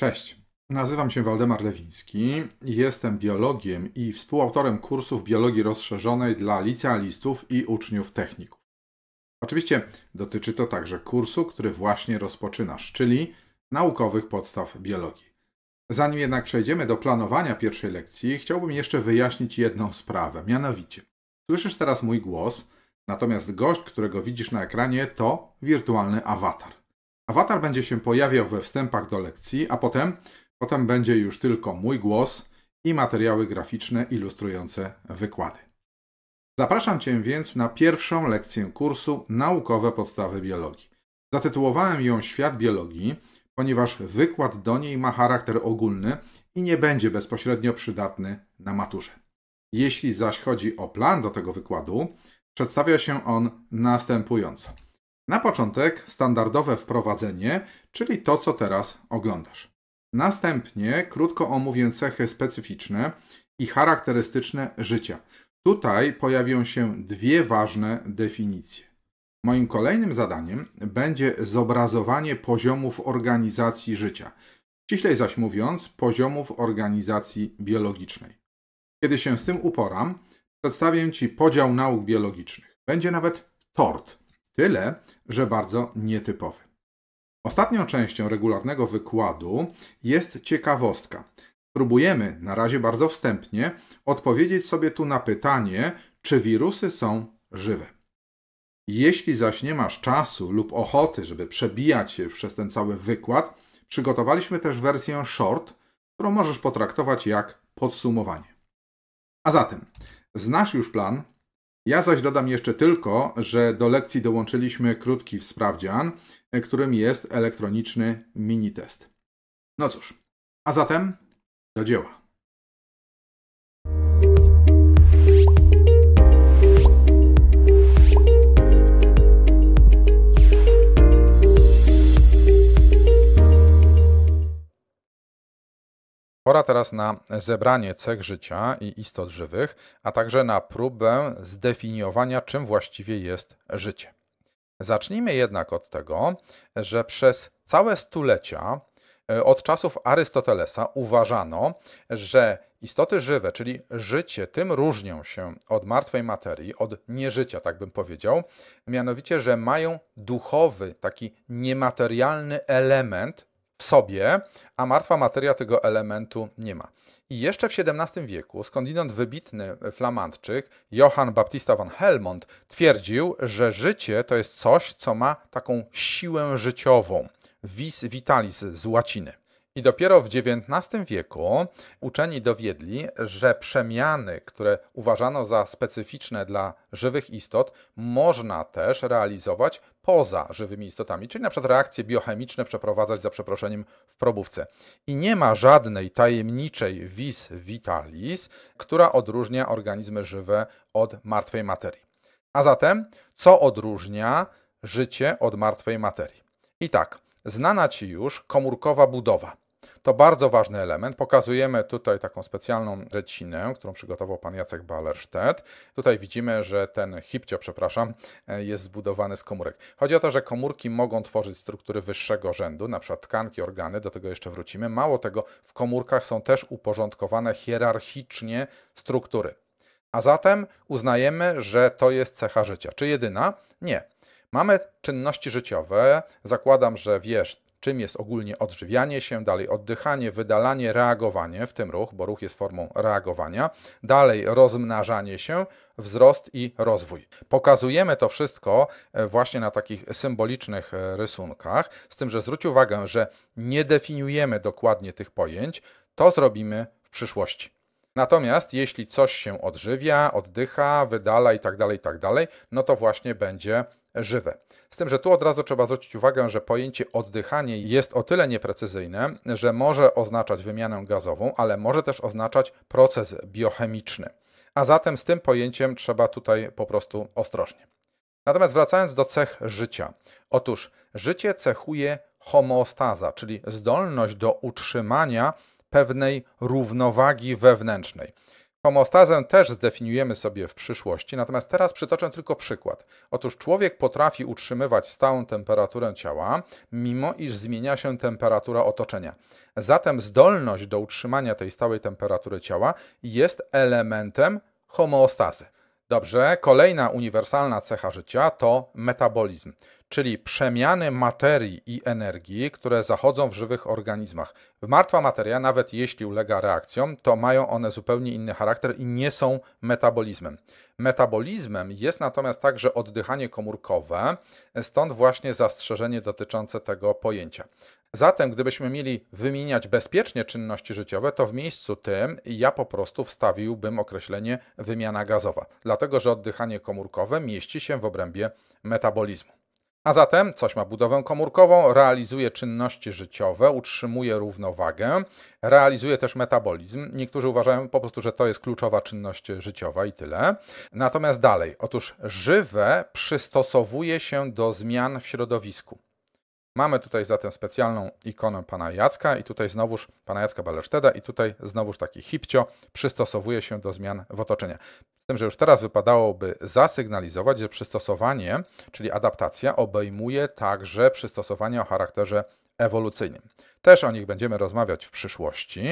Cześć, nazywam się Waldemar Lewiński, jestem biologiem i współautorem kursów biologii rozszerzonej dla licealistów i uczniów techników. Oczywiście dotyczy to także kursu, który właśnie rozpoczynasz, czyli naukowych podstaw biologii. Zanim jednak przejdziemy do planowania pierwszej lekcji, chciałbym jeszcze wyjaśnić jedną sprawę, mianowicie słyszysz teraz mój głos, natomiast gość, którego widzisz na ekranie to wirtualny awatar. Awatar będzie się pojawiał we wstępach do lekcji, a potem, potem będzie już tylko mój głos i materiały graficzne ilustrujące wykłady. Zapraszam Cię więc na pierwszą lekcję kursu Naukowe Podstawy Biologii. Zatytułowałem ją Świat Biologii, ponieważ wykład do niej ma charakter ogólny i nie będzie bezpośrednio przydatny na maturze. Jeśli zaś chodzi o plan do tego wykładu, przedstawia się on następująco. Na początek standardowe wprowadzenie, czyli to, co teraz oglądasz. Następnie krótko omówię cechy specyficzne i charakterystyczne życia. Tutaj pojawią się dwie ważne definicje. Moim kolejnym zadaniem będzie zobrazowanie poziomów organizacji życia, ściślej zaś mówiąc, poziomów organizacji biologicznej. Kiedy się z tym uporam, przedstawię Ci podział nauk biologicznych. Będzie nawet tort tyle że bardzo nietypowy. Ostatnią częścią regularnego wykładu jest ciekawostka. Próbujemy, na razie bardzo wstępnie, odpowiedzieć sobie tu na pytanie, czy wirusy są żywe. Jeśli zaś nie masz czasu lub ochoty, żeby przebijać się przez ten cały wykład, przygotowaliśmy też wersję short, którą możesz potraktować jak podsumowanie. A zatem, znasz już plan, ja zaś dodam jeszcze tylko, że do lekcji dołączyliśmy krótki sprawdzian, e, którym jest elektroniczny mini test. No cóż, a zatem do dzieła. Pora teraz na zebranie cech życia i istot żywych, a także na próbę zdefiniowania, czym właściwie jest życie. Zacznijmy jednak od tego, że przez całe stulecia e, od czasów Arystotelesa uważano, że istoty żywe, czyli życie, tym różnią się od martwej materii, od nieżycia, tak bym powiedział, mianowicie, że mają duchowy, taki niematerialny element, w sobie, a martwa materia tego elementu nie ma. I jeszcze w XVII wieku skądinąd wybitny flamandczyk Johann Baptista van Helmont twierdził, że życie to jest coś, co ma taką siłę życiową, vis vitalis z łaciny. I dopiero w XIX wieku uczeni dowiedli, że przemiany, które uważano za specyficzne dla żywych istot, można też realizować poza żywymi istotami, czyli na przykład reakcje biochemiczne przeprowadzać za przeproszeniem w probówce. I nie ma żadnej tajemniczej vis vitalis, która odróżnia organizmy żywe od martwej materii. A zatem, co odróżnia życie od martwej materii? I tak, znana ci już komórkowa budowa to bardzo ważny element. Pokazujemy tutaj taką specjalną recinę, którą przygotował pan Jacek Ballerstedt. Tutaj widzimy, że ten hipcio, przepraszam, e, jest zbudowany z komórek. Chodzi o to, że komórki mogą tworzyć struktury wyższego rzędu, na przykład tkanki, organy, do tego jeszcze wrócimy. Mało tego, w komórkach są też uporządkowane hierarchicznie struktury. A zatem uznajemy, że to jest cecha życia. Czy jedyna? Nie. Mamy czynności życiowe. Zakładam, że wiesz, czym jest ogólnie odżywianie się, dalej oddychanie, wydalanie, reagowanie, w tym ruch, bo ruch jest formą reagowania, dalej rozmnażanie się, wzrost i rozwój. Pokazujemy to wszystko e, właśnie na takich symbolicznych e, rysunkach, z tym, że zwróć uwagę, że nie definiujemy dokładnie tych pojęć, to zrobimy w przyszłości. Natomiast jeśli coś się odżywia, oddycha, wydala i tak dalej, i tak dalej, no to właśnie będzie żywe. Z tym, że tu od razu trzeba zwrócić uwagę, że pojęcie oddychanie jest o tyle nieprecyzyjne, że może oznaczać wymianę gazową, ale może też oznaczać proces biochemiczny. A zatem z tym pojęciem trzeba tutaj po prostu ostrożnie. Natomiast wracając do cech życia. Otóż życie cechuje homeostaza, czyli zdolność do utrzymania pewnej równowagi wewnętrznej. Homostazę też zdefiniujemy sobie w przyszłości, natomiast teraz przytoczę tylko przykład. Otóż człowiek potrafi utrzymywać stałą temperaturę ciała, mimo iż zmienia się temperatura otoczenia. Zatem zdolność do utrzymania tej stałej temperatury ciała jest elementem homeostazy. Dobrze, kolejna uniwersalna cecha życia to metabolizm czyli przemiany materii i energii, które zachodzą w żywych organizmach. Martwa materia, nawet jeśli ulega reakcjom, to mają one zupełnie inny charakter i nie są metabolizmem. Metabolizmem jest natomiast także oddychanie komórkowe, stąd właśnie zastrzeżenie dotyczące tego pojęcia. Zatem, gdybyśmy mieli wymieniać bezpiecznie czynności życiowe, to w miejscu tym ja po prostu wstawiłbym określenie wymiana gazowa, dlatego że oddychanie komórkowe mieści się w obrębie metabolizmu. A zatem coś ma budowę komórkową, realizuje czynności życiowe, utrzymuje równowagę, realizuje też metabolizm. Niektórzy uważają po prostu, że to jest kluczowa czynność życiowa i tyle. Natomiast dalej, otóż żywe przystosowuje się do zmian w środowisku. Mamy tutaj zatem specjalną ikonę pana Jacka i tutaj znowuż pana Jacka Baleszteda i tutaj znowuż taki hipcio przystosowuje się do zmian w otoczeniu tym, że już teraz wypadałoby zasygnalizować, że przystosowanie, czyli adaptacja, obejmuje także przystosowanie o charakterze ewolucyjnym. Też o nich będziemy rozmawiać w przyszłości.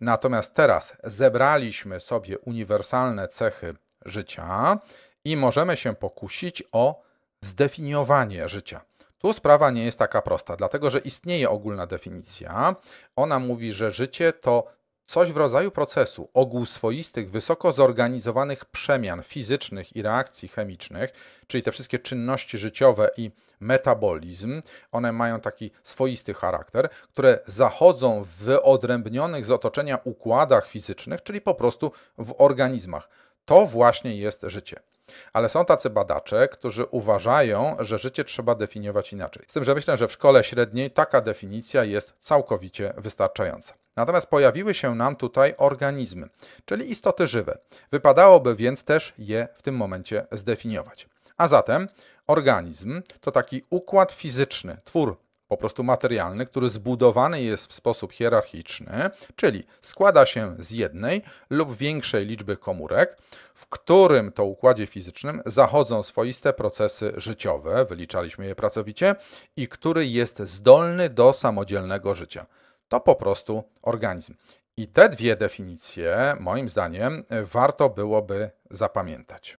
Natomiast teraz zebraliśmy sobie uniwersalne cechy życia i możemy się pokusić o zdefiniowanie życia. Tu sprawa nie jest taka prosta, dlatego że istnieje ogólna definicja. Ona mówi, że życie to Coś w rodzaju procesu ogół swoistych, wysoko zorganizowanych przemian fizycznych i reakcji chemicznych, czyli te wszystkie czynności życiowe i metabolizm, one mają taki swoisty charakter, które zachodzą w wyodrębnionych z otoczenia układach fizycznych, czyli po prostu w organizmach. To właśnie jest życie. Ale są tacy badacze, którzy uważają, że życie trzeba definiować inaczej. Z tym, że myślę, że w szkole średniej taka definicja jest całkowicie wystarczająca. Natomiast pojawiły się nam tutaj organizmy, czyli istoty żywe. Wypadałoby więc też je w tym momencie zdefiniować. A zatem organizm to taki układ fizyczny, twór po prostu materialny, który zbudowany jest w sposób hierarchiczny, czyli składa się z jednej lub większej liczby komórek, w którym to układzie fizycznym zachodzą swoiste procesy życiowe, wyliczaliśmy je pracowicie, i który jest zdolny do samodzielnego życia. To po prostu organizm. I te dwie definicje, moim zdaniem, warto byłoby zapamiętać.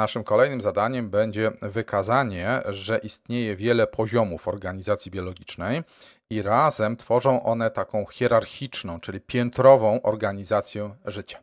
Naszym kolejnym zadaniem będzie wykazanie, że istnieje wiele poziomów organizacji biologicznej i razem tworzą one taką hierarchiczną, czyli piętrową organizację życia.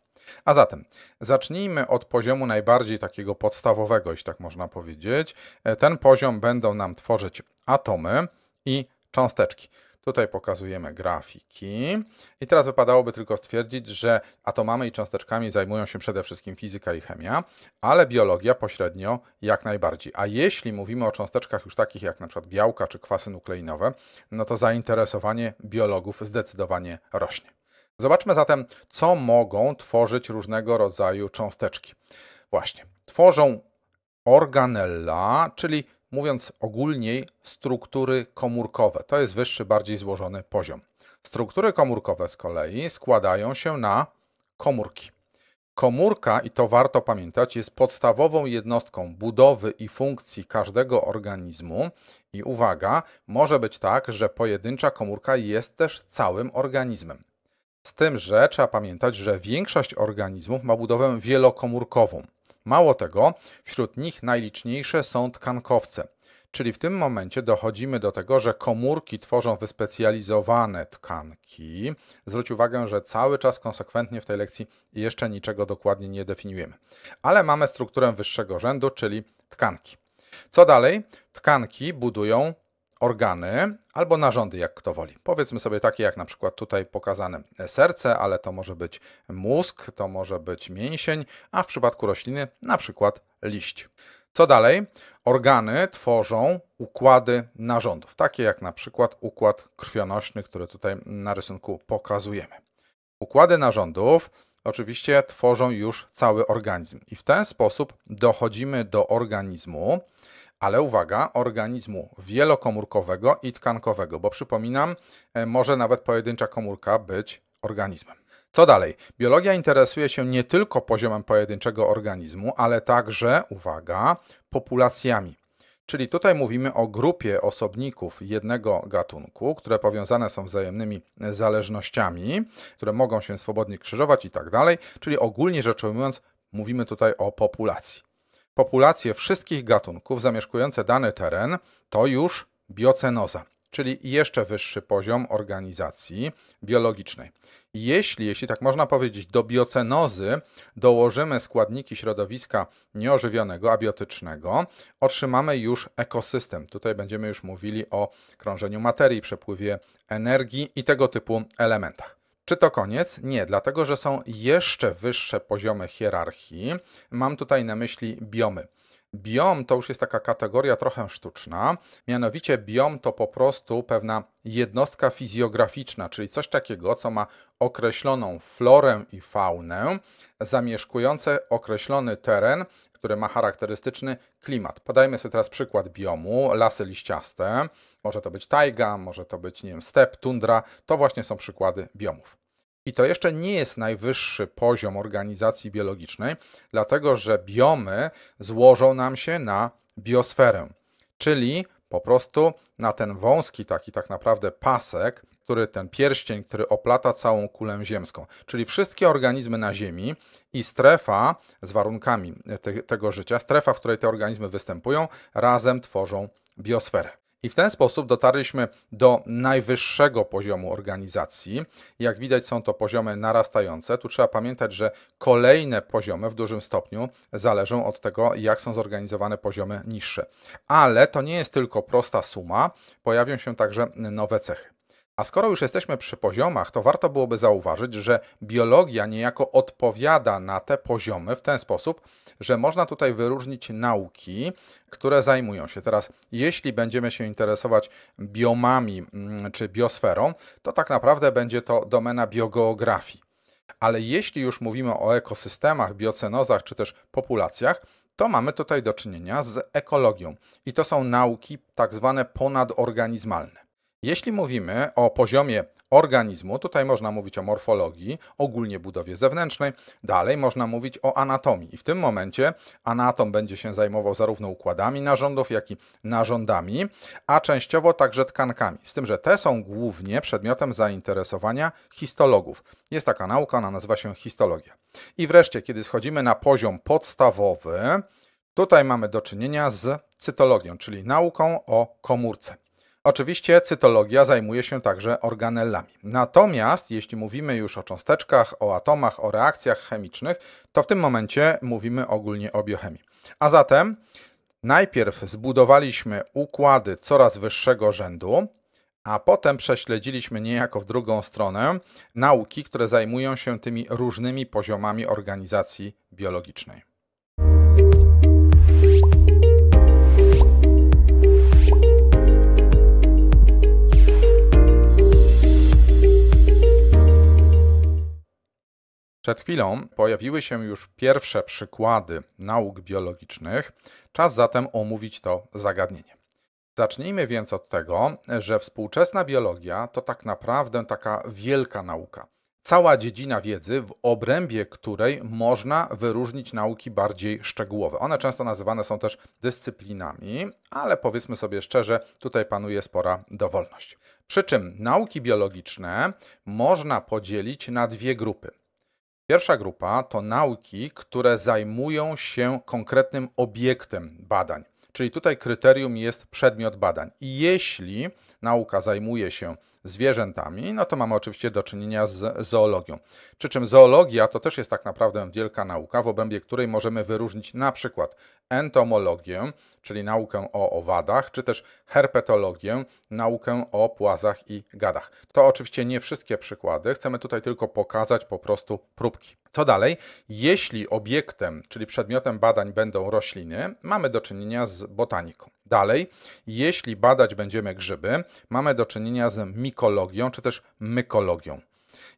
A zatem zacznijmy od poziomu najbardziej takiego podstawowego, jeśli tak można powiedzieć. E, ten poziom będą nam tworzyć atomy i cząsteczki. Tutaj pokazujemy grafiki. I teraz wypadałoby tylko stwierdzić, że atomami i cząsteczkami zajmują się przede wszystkim fizyka i chemia, ale biologia pośrednio jak najbardziej. A jeśli mówimy o cząsteczkach już takich jak na przykład białka czy kwasy nukleinowe, no to zainteresowanie biologów zdecydowanie rośnie. Zobaczmy zatem, co mogą tworzyć różnego rodzaju cząsteczki. Właśnie, tworzą organella, czyli mówiąc ogólniej, struktury komórkowe. To jest wyższy, bardziej złożony poziom. Struktury komórkowe z kolei składają się na komórki. Komórka, i to warto pamiętać, jest podstawową jednostką budowy i funkcji każdego organizmu. I uwaga, może być tak, że pojedyncza komórka jest też całym organizmem. Z tym, że trzeba pamiętać, że większość organizmów ma budowę wielokomórkową. Mało tego, wśród nich najliczniejsze są tkankowce. Czyli w tym momencie dochodzimy do tego, że komórki tworzą wyspecjalizowane tkanki. Zwróć uwagę, że cały czas konsekwentnie w tej lekcji jeszcze niczego dokładnie nie definiujemy. Ale mamy strukturę wyższego rzędu, czyli tkanki. Co dalej? Tkanki budują organy albo narządy, jak kto woli. Powiedzmy sobie takie, jak na przykład tutaj pokazane serce, ale to może być mózg, to może być mięsień, a w przypadku rośliny na przykład liść. Co dalej? Organy tworzą układy narządów, takie jak na przykład układ krwionośny, który tutaj na rysunku pokazujemy. Układy narządów oczywiście tworzą już cały organizm i w ten sposób dochodzimy do organizmu, ale uwaga, organizmu wielokomórkowego i tkankowego, bo przypominam, e, może nawet pojedyncza komórka być organizmem. Co dalej? Biologia interesuje się nie tylko poziomem pojedynczego organizmu, ale także, uwaga, populacjami. Czyli tutaj mówimy o grupie osobników jednego gatunku, które powiązane są wzajemnymi zależnościami, które mogą się swobodnie krzyżować i tak dalej, czyli ogólnie rzecz ujmując, mówimy tutaj o populacji populacje wszystkich gatunków zamieszkujące dany teren to już biocenoza, czyli jeszcze wyższy poziom organizacji biologicznej. Jeśli, jeśli tak można powiedzieć, do biocenozy dołożymy składniki środowiska nieożywionego, abiotycznego, otrzymamy już ekosystem. Tutaj będziemy już mówili o krążeniu materii, przepływie energii i tego typu elementach. Czy to koniec? Nie, dlatego że są jeszcze wyższe poziomy hierarchii. Mam tutaj na myśli biomy. Biom to już jest taka kategoria trochę sztuczna. Mianowicie biom to po prostu pewna jednostka fizjograficzna, czyli coś takiego, co ma określoną florę i faunę, zamieszkujące określony teren które ma charakterystyczny klimat. Podajmy sobie teraz przykład biomu, lasy liściaste, może to być tajga, może to być, nie wiem, step, tundra, to właśnie są przykłady biomów. I to jeszcze nie jest najwyższy poziom organizacji biologicznej, dlatego że biomy złożą nam się na biosferę, czyli po prostu na ten wąski taki tak naprawdę pasek który ten pierścień, który oplata całą kulę ziemską. Czyli wszystkie organizmy na Ziemi i strefa z warunkami te, tego życia, strefa, w której te organizmy występują, razem tworzą biosferę. I w ten sposób dotarliśmy do najwyższego poziomu organizacji. Jak widać, są to poziomy narastające. Tu trzeba pamiętać, że kolejne poziomy w dużym stopniu zależą od tego, jak są zorganizowane poziomy niższe. Ale to nie jest tylko prosta suma, pojawią się także nowe cechy. A skoro już jesteśmy przy poziomach, to warto byłoby zauważyć, że biologia niejako odpowiada na te poziomy w ten sposób, że można tutaj wyróżnić nauki, które zajmują się. Teraz, jeśli będziemy się interesować biomami mm, czy biosferą, to tak naprawdę będzie to domena biogeografii. Ale jeśli już mówimy o ekosystemach, biocenozach czy też populacjach, to mamy tutaj do czynienia z ekologią. I to są nauki tak zwane ponadorganizmalne. Jeśli mówimy o poziomie organizmu, tutaj można mówić o morfologii, ogólnie budowie zewnętrznej, dalej można mówić o anatomii. I w tym momencie anatom będzie się zajmował zarówno układami narządów, jak i narządami, a częściowo także tkankami. Z tym, że te są głównie przedmiotem zainteresowania histologów. Jest taka nauka, ona nazywa się histologia. I wreszcie, kiedy schodzimy na poziom podstawowy, tutaj mamy do czynienia z cytologią, czyli nauką o komórce. Oczywiście cytologia zajmuje się także organellami. Natomiast jeśli mówimy już o cząsteczkach, o atomach, o reakcjach chemicznych, to w tym momencie mówimy ogólnie o biochemii. A zatem najpierw zbudowaliśmy układy coraz wyższego rzędu, a potem prześledziliśmy niejako w drugą stronę nauki, które zajmują się tymi różnymi poziomami organizacji biologicznej. Przed chwilą pojawiły się już pierwsze przykłady nauk biologicznych, czas zatem omówić to zagadnienie. Zacznijmy więc od tego, że współczesna biologia to tak naprawdę taka wielka nauka. Cała dziedzina wiedzy, w obrębie której można wyróżnić nauki bardziej szczegółowe. One często nazywane są też dyscyplinami, ale powiedzmy sobie szczerze, tutaj panuje spora dowolność. Przy czym nauki biologiczne można podzielić na dwie grupy. Pierwsza grupa to nauki, które zajmują się konkretnym obiektem badań. Czyli tutaj kryterium jest przedmiot badań. I jeśli nauka zajmuje się zwierzętami, no to mamy oczywiście do czynienia z zoologią. Przy czym zoologia to też jest tak naprawdę wielka nauka, w obrębie której możemy wyróżnić na przykład entomologię, czyli naukę o owadach, czy też herpetologię, naukę o płazach i gadach. To oczywiście nie wszystkie przykłady, chcemy tutaj tylko pokazać po prostu próbki. Co dalej? Jeśli obiektem, czyli przedmiotem badań będą rośliny, mamy do czynienia z botaniką. Dalej, jeśli badać będziemy grzyby, mamy do czynienia z mikologią czy też mykologią.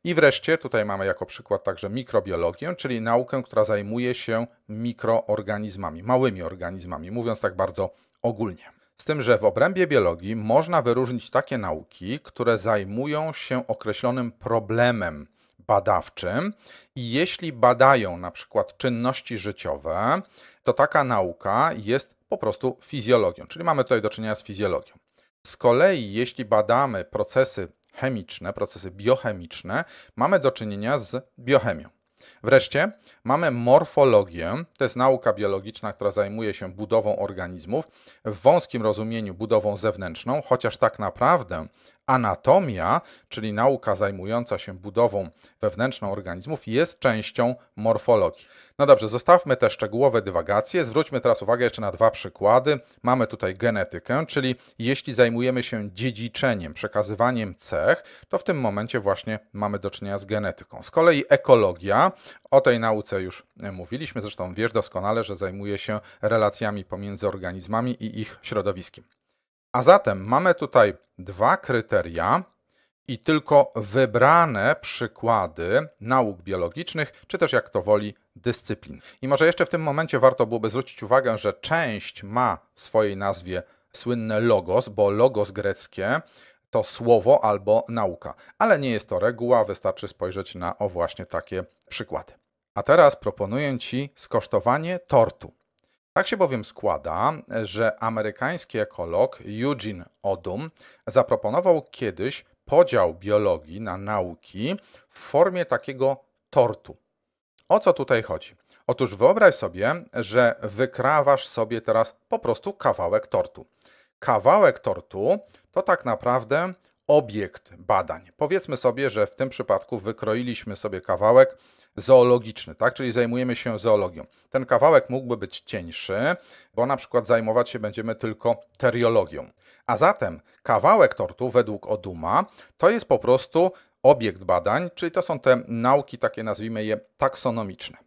I wreszcie tutaj mamy jako przykład także mikrobiologię, czyli naukę, która zajmuje się mikroorganizmami, małymi organizmami, mówiąc tak bardzo ogólnie. Z tym, że w obrębie biologii można wyróżnić takie nauki, które zajmują się określonym problemem badawczym i jeśli badają na przykład czynności życiowe, to taka nauka jest po prostu fizjologią, czyli mamy tutaj do czynienia z fizjologią. Z kolei, jeśli badamy procesy chemiczne, procesy biochemiczne, mamy do czynienia z biochemią. Wreszcie mamy morfologię, to jest nauka biologiczna, która zajmuje się budową organizmów, w wąskim rozumieniu budową zewnętrzną, chociaż tak naprawdę Anatomia, czyli nauka zajmująca się budową wewnętrzną organizmów, jest częścią morfologii. No dobrze, zostawmy te szczegółowe dywagacje. Zwróćmy teraz uwagę jeszcze na dwa przykłady. Mamy tutaj genetykę, czyli jeśli zajmujemy się dziedziczeniem, przekazywaniem cech, to w tym momencie właśnie mamy do czynienia z genetyką. Z kolei ekologia, o tej nauce już mówiliśmy, zresztą wiesz doskonale, że zajmuje się relacjami pomiędzy organizmami i ich środowiskiem. A zatem mamy tutaj dwa kryteria i tylko wybrane przykłady nauk biologicznych, czy też jak to woli, dyscyplin. I może jeszcze w tym momencie warto byłoby zwrócić uwagę, że część ma w swojej nazwie słynne logos, bo logos greckie to słowo albo nauka. Ale nie jest to reguła, wystarczy spojrzeć na o właśnie takie przykłady. A teraz proponuję Ci skosztowanie tortu. Tak się bowiem składa, że amerykański ekolog Eugene Odum zaproponował kiedyś podział biologii na nauki w formie takiego tortu. O co tutaj chodzi? Otóż wyobraź sobie, że wykrawasz sobie teraz po prostu kawałek tortu. Kawałek tortu to tak naprawdę obiekt badań. Powiedzmy sobie, że w tym przypadku wykroiliśmy sobie kawałek zoologiczny, tak? czyli zajmujemy się zoologią. Ten kawałek mógłby być cieńszy, bo na przykład zajmować się będziemy tylko teriologią. A zatem kawałek tortu według Oduma to jest po prostu obiekt badań, czyli to są te nauki takie nazwijmy je taksonomiczne.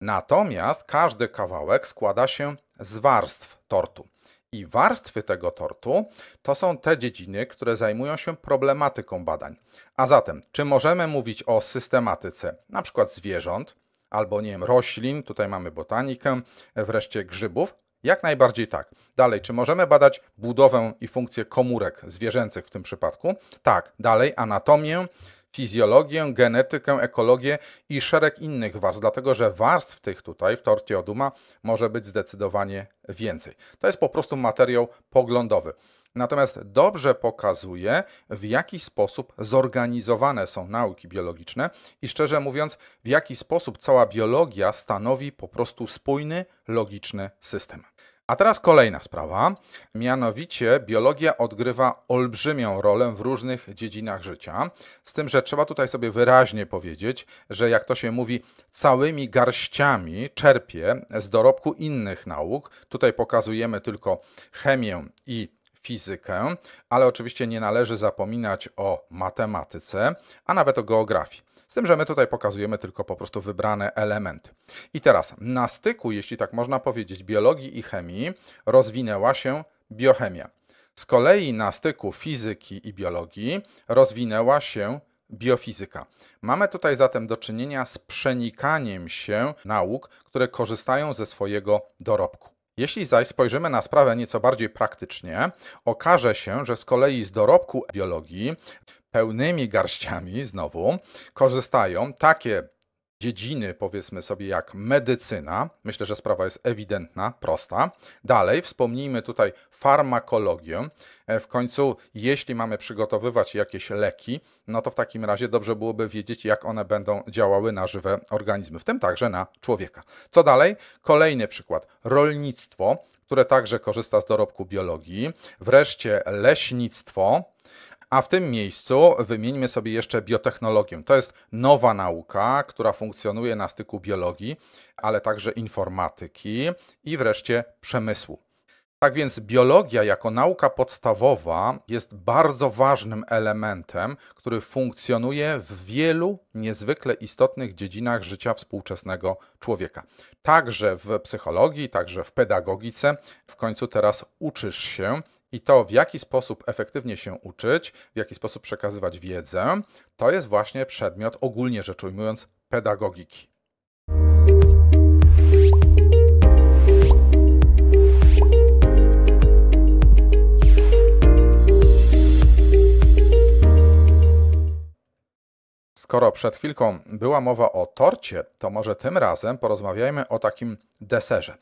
Natomiast każdy kawałek składa się z warstw tortu i warstwy tego tortu to są te dziedziny, które zajmują się problematyką badań. A zatem, czy możemy mówić o systematyce na przykład zwierząt, albo nie wiem, roślin, tutaj mamy botanikę, wreszcie grzybów? Jak najbardziej tak. Dalej, czy możemy badać budowę i funkcję komórek zwierzęcych w tym przypadku? Tak. Dalej, anatomię, fizjologię, genetykę, ekologię i szereg innych warstw, dlatego że warstw tych tutaj w torcie Oduma może być zdecydowanie więcej. To jest po prostu materiał poglądowy. Natomiast dobrze pokazuje, w jaki sposób zorganizowane są nauki biologiczne i szczerze mówiąc, w jaki sposób cała biologia stanowi po prostu spójny, logiczny system. A teraz kolejna sprawa, mianowicie biologia odgrywa olbrzymią rolę w różnych dziedzinach życia, z tym, że trzeba tutaj sobie wyraźnie powiedzieć, że jak to się mówi, całymi garściami czerpie z dorobku innych nauk. Tutaj pokazujemy tylko chemię i fizykę, ale oczywiście nie należy zapominać o matematyce, a nawet o geografii. Z tym, że my tutaj pokazujemy tylko po prostu wybrane elementy. I teraz na styku, jeśli tak można powiedzieć, biologii i chemii rozwinęła się biochemia. Z kolei na styku fizyki i biologii rozwinęła się biofizyka. Mamy tutaj zatem do czynienia z przenikaniem się nauk, które korzystają ze swojego dorobku. Jeśli zaś spojrzymy na sprawę nieco bardziej praktycznie, okaże się, że z kolei z dorobku biologii pełnymi garściami znowu korzystają takie dziedziny, powiedzmy sobie, jak medycyna. Myślę, że sprawa jest ewidentna, prosta. Dalej wspomnijmy tutaj farmakologię. E, w końcu, jeśli mamy przygotowywać jakieś leki, no to w takim razie dobrze byłoby wiedzieć, jak one będą działały na żywe organizmy, w tym także na człowieka. Co dalej? Kolejny przykład. Rolnictwo, które także korzysta z dorobku biologii. Wreszcie leśnictwo. A w tym miejscu wymieńmy sobie jeszcze biotechnologię. To jest nowa nauka, która funkcjonuje na styku biologii, ale także informatyki i wreszcie przemysłu. Tak więc biologia jako nauka podstawowa jest bardzo ważnym elementem, który funkcjonuje w wielu niezwykle istotnych dziedzinach życia współczesnego człowieka. Także w psychologii, także w pedagogice. W końcu teraz uczysz się i to, w jaki sposób efektywnie się uczyć, w jaki sposób przekazywać wiedzę, to jest właśnie przedmiot ogólnie rzecz ujmując pedagogiki. Skoro przed chwilką była mowa o torcie, to może tym razem porozmawiajmy o takim deserze.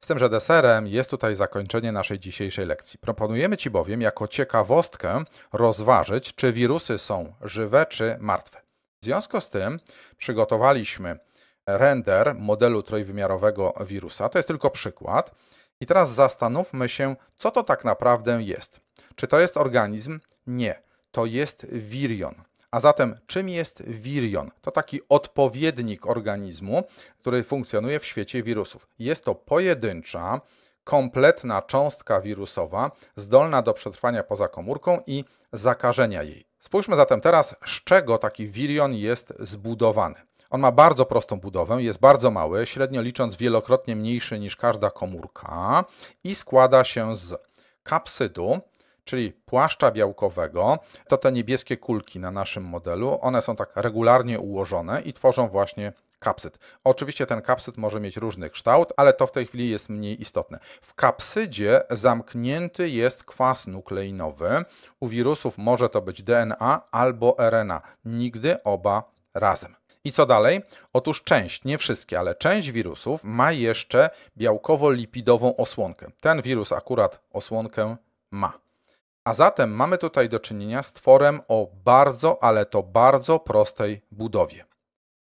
Z tym, że deserem jest tutaj zakończenie naszej dzisiejszej lekcji. Proponujemy Ci bowiem jako ciekawostkę rozważyć, czy wirusy są żywe czy martwe. W związku z tym przygotowaliśmy render modelu trójwymiarowego wirusa. To jest tylko przykład. I teraz zastanówmy się, co to tak naprawdę jest. Czy to jest organizm? Nie. To jest wirion. A zatem czym jest wirion? To taki odpowiednik organizmu, który funkcjonuje w świecie wirusów. Jest to pojedyncza, kompletna cząstka wirusowa zdolna do przetrwania poza komórką i zakażenia jej. Spójrzmy zatem teraz, z czego taki wirion jest zbudowany. On ma bardzo prostą budowę, jest bardzo mały, średnio licząc wielokrotnie mniejszy niż każda komórka i składa się z kapsydu, czyli płaszcza białkowego, to te niebieskie kulki na naszym modelu, one są tak regularnie ułożone i tworzą właśnie kapsyd. Oczywiście ten kapsyd może mieć różny kształt, ale to w tej chwili jest mniej istotne. W kapsydzie zamknięty jest kwas nukleinowy. U wirusów może to być DNA albo RNA, nigdy oba razem. I co dalej? Otóż część, nie wszystkie, ale część wirusów ma jeszcze białkowo-lipidową osłonkę. Ten wirus akurat osłonkę ma. A zatem mamy tutaj do czynienia z tworem o bardzo, ale to bardzo prostej budowie.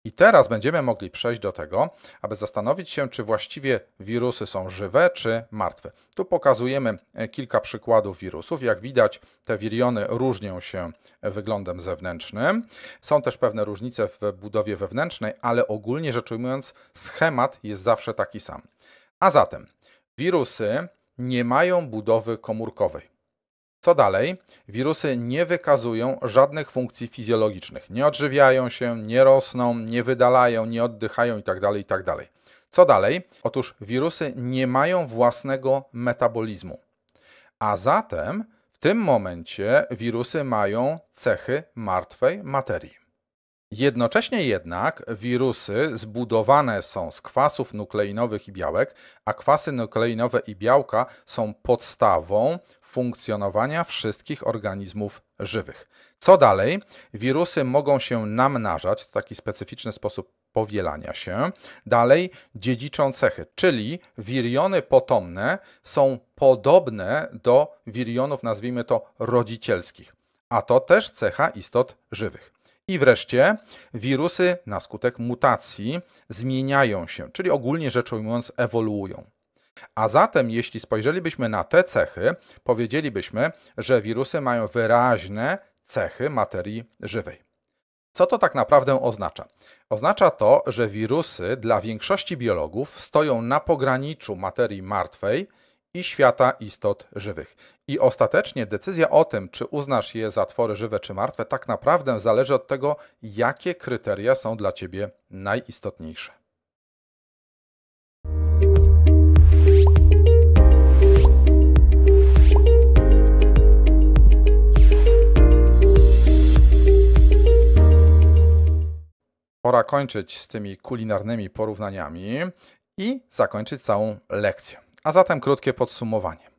I teraz będziemy mogli przejść do tego, aby zastanowić się, czy właściwie wirusy są żywe czy martwe. Tu pokazujemy e, kilka przykładów wirusów. Jak widać, te wiriony różnią się wyglądem zewnętrznym. Są też pewne różnice w budowie wewnętrznej, ale ogólnie rzecz ujmując, schemat jest zawsze taki sam. A zatem wirusy nie mają budowy komórkowej. Co dalej? Wirusy nie wykazują żadnych funkcji fizjologicznych. Nie odżywiają się, nie rosną, nie wydalają, nie oddychają itd. Tak itd. Tak Co dalej? Otóż wirusy nie mają własnego metabolizmu. A zatem w tym momencie wirusy mają cechy martwej materii. Jednocześnie jednak wirusy zbudowane są z kwasów nukleinowych i białek, a kwasy nukleinowe i białka są podstawą funkcjonowania wszystkich organizmów żywych. Co dalej? Wirusy mogą się namnażać, to taki specyficzny sposób powielania się. Dalej dziedziczą cechy, czyli wiriony potomne są podobne do wirionów, nazwijmy to, rodzicielskich, a to też cecha istot żywych. I wreszcie wirusy na skutek mutacji zmieniają się, czyli ogólnie rzecz ujmując ewoluują. A zatem, jeśli spojrzelibyśmy na te cechy, powiedzielibyśmy, że wirusy mają wyraźne cechy materii żywej. Co to tak naprawdę oznacza? Oznacza to, że wirusy dla większości biologów stoją na pograniczu materii martwej i świata istot żywych. I ostatecznie decyzja o tym, czy uznasz je za twory żywe czy martwe, tak naprawdę zależy od tego, jakie kryteria są dla ciebie najistotniejsze. Pora kończyć z tymi kulinarnymi porównaniami i zakończyć całą lekcję. A zatem krótkie podsumowanie.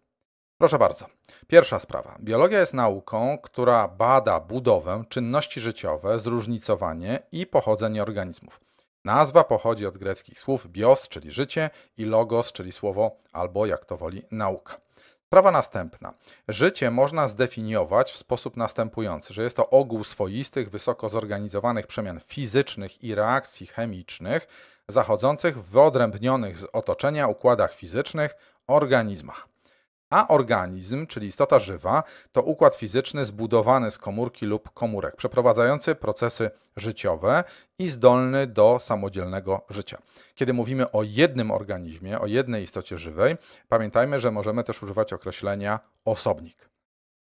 Proszę bardzo. Pierwsza sprawa. Biologia jest nauką, która bada budowę, czynności życiowe, zróżnicowanie i pochodzenie organizmów. Nazwa pochodzi od greckich słów bios, czyli życie, i logos, czyli słowo, albo jak to woli, nauka. Sprawa następna. Życie można zdefiniować w sposób następujący, że jest to ogół swoistych, wysoko zorganizowanych przemian fizycznych i reakcji chemicznych, zachodzących w wyodrębnionych z otoczenia układach fizycznych organizmach. A organizm, czyli istota żywa, to układ fizyczny zbudowany z komórki lub komórek, przeprowadzający procesy życiowe i zdolny do samodzielnego życia. Kiedy mówimy o jednym organizmie, o jednej istocie żywej, pamiętajmy, że możemy też używać określenia osobnik.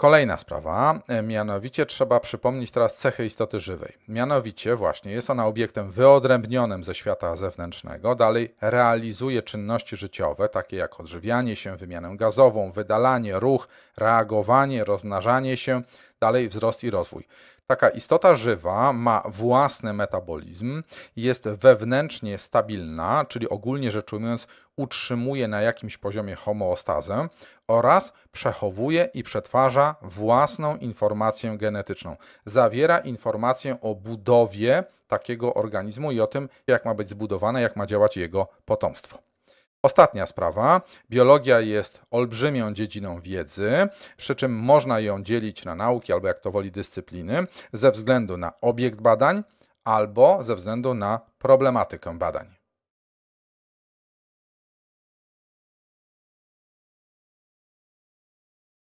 Kolejna sprawa, e, mianowicie trzeba przypomnieć teraz cechy istoty żywej. Mianowicie właśnie jest ona obiektem wyodrębnionym ze świata zewnętrznego, dalej realizuje czynności życiowe, takie jak odżywianie się, wymianę gazową, wydalanie, ruch, reagowanie, rozmnażanie się, dalej wzrost i rozwój. Taka istota żywa ma własny metabolizm, jest wewnętrznie stabilna, czyli ogólnie rzecz ujmując, utrzymuje na jakimś poziomie homeostazę oraz przechowuje i przetwarza własną informację genetyczną. Zawiera informację o budowie takiego organizmu i o tym, jak ma być zbudowane, jak ma działać jego potomstwo. Ostatnia sprawa. Biologia jest olbrzymią dziedziną wiedzy, przy czym można ją dzielić na nauki albo jak to woli dyscypliny ze względu na obiekt badań albo ze względu na problematykę badań.